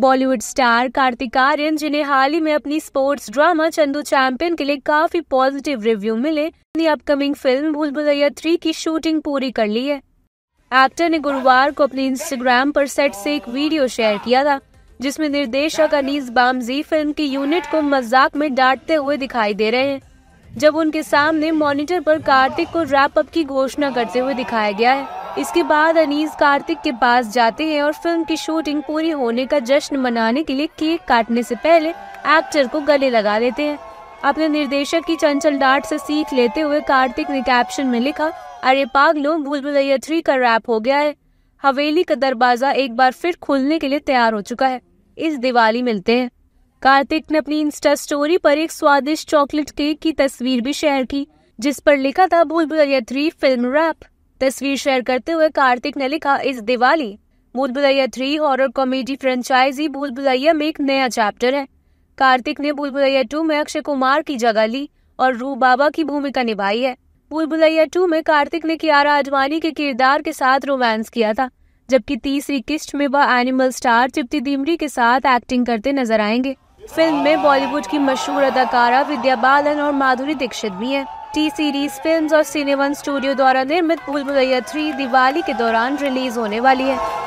Bollywood star Kartik Aryan जिन्हें हाल ही में अपनी स्पोर्ट्स ड्रामा चंदू चैंपियन के लिए काफी पॉजिटिव रिव्यू मिले अपनी अपकमिंग फिल्म भूल भुलैया थ्री की शूटिंग पूरी कर ली है एक्टर ने गुरुवार को अपने इंस्टाग्राम पर सेट से एक वीडियो शेयर किया था जिसमें निर्देशक अनीस बामजी फिल्म की यूनिट को मजाक में डांटते हुए दिखाई दे रहे हैं जब उनके सामने मॉनिटर पर कार्तिक को रैप अप की घोषणा करते हुए दिखाया गया है इसके बाद अनीस कार्तिक के पास जाते हैं और फिल्म की शूटिंग पूरी होने का जश्न मनाने के लिए केक काटने से पहले एक्टर को गले लगा देते हैं अपने निर्देशक की चंचल डांट से सीख लेते हुए कार्तिक ने कैप्शन में लिखा अरे पागलो भूल भुलैया थ्री का रैप हो गया है हवेली का दरवाजा एक बार फिर खुलने के लिए तैयार हो चुका है इस दिवाली मिलते हैं कार्तिक ने अपनी इंस्टा स्टोरी पर एक स्वादिष्ट चॉकलेट केक की तस्वीर भी शेयर की जिस पर लिखा था Bhool Bhulaiyaa three film wrap तस्वीर शेयर करते हुए कार्तिक ने लिखा इस Diwali Bhool Bhulaiyaa three horror comedy franchise Bhool Bhulaiyaa में एक नया चैप्टर है कार्तिक ने भूल भुलैया टू में अक्षय कुमार की जगह ली और रू बाबा की भूमिका निभाई है भूल भुलैया टू में कार्तिक ने कियारा आडवाणी के किरदार के साथ रोमांस किया था जबकि तीसरी किस्त में वह एनिमल स्टार तृप्ति दिमरी के साथ एक्टिंग करते नजर आएंगे फिल्म में बॉलीवुड की मशहूर अदाकारा विद्या बालन और माधुरी दीक्षित भी हैं। टी सीरीज फिल्म्स और सिनेवन स्टूडियो द्वारा निर्मित भूल भुलैया थ्री दिवाली के दौरान रिलीज होने वाली है